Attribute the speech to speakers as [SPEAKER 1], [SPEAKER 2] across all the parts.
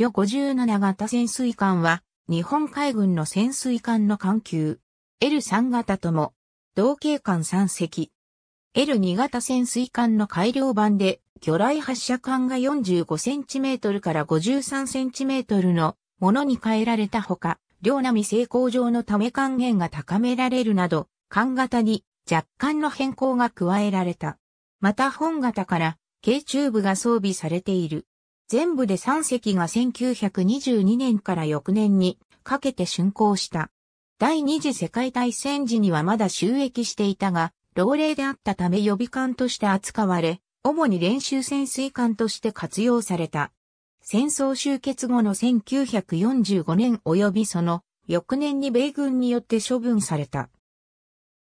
[SPEAKER 1] 旅57型潜水艦は、日本海軍の潜水艦の艦級。L3 型とも、同型艦3隻。L2 型潜水艦の改良版で、魚雷発射艦が 45cm から 53cm のものに変えられたほか、両波成功上のため還元が高められるなど、艦型に若干の変更が加えられた。また本型から、軽チューブが装備されている。全部で3隻が1922年から翌年にかけて竣工した。第二次世界大戦時にはまだ収益していたが、老齢であったため予備艦として扱われ、主に練習潜水艦として活用された。戦争終結後の1945年及びその翌年に米軍によって処分された。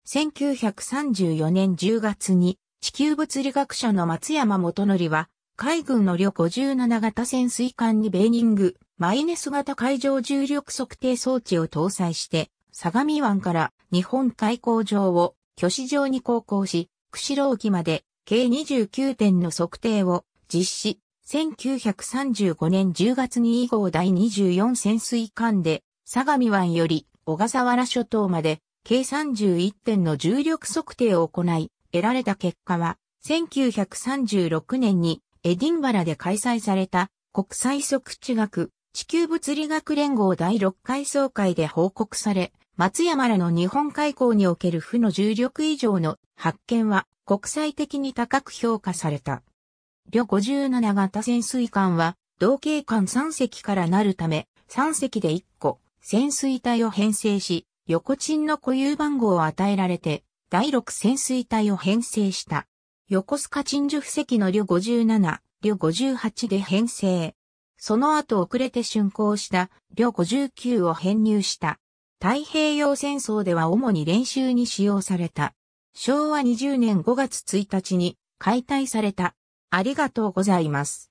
[SPEAKER 1] 1934年10月に地球物理学者の松山元則は海軍の旅57型潜水艦にベーニング、マイネス型海上重力測定装置を搭載して、相模湾から日本海溝上を巨子場に航行し、釧路沖まで計29点の測定を実施。1935年10月に以降第24潜水艦で、相模湾より小笠原諸島まで計31点の重力測定を行い、得られた結果は、1936年にエディンバラで開催された国際測地学地球物理学連合第6回総会で報告され、松山らの日本海溝における負の重力以上の発見は国際的に高く評価された。旅57型潜水艦は、同型艦3隻からなるため、3隻で1個、潜水隊を編成し、横鎮の固有番号を与えられて、第6潜水隊を編成した。横須賀鎮守布石の旅57、旅58で編成。その後遅れて竣工した旅59を編入した。太平洋戦争では主に練習に使用された。昭和20年5月1日に解体された。ありがとうございます。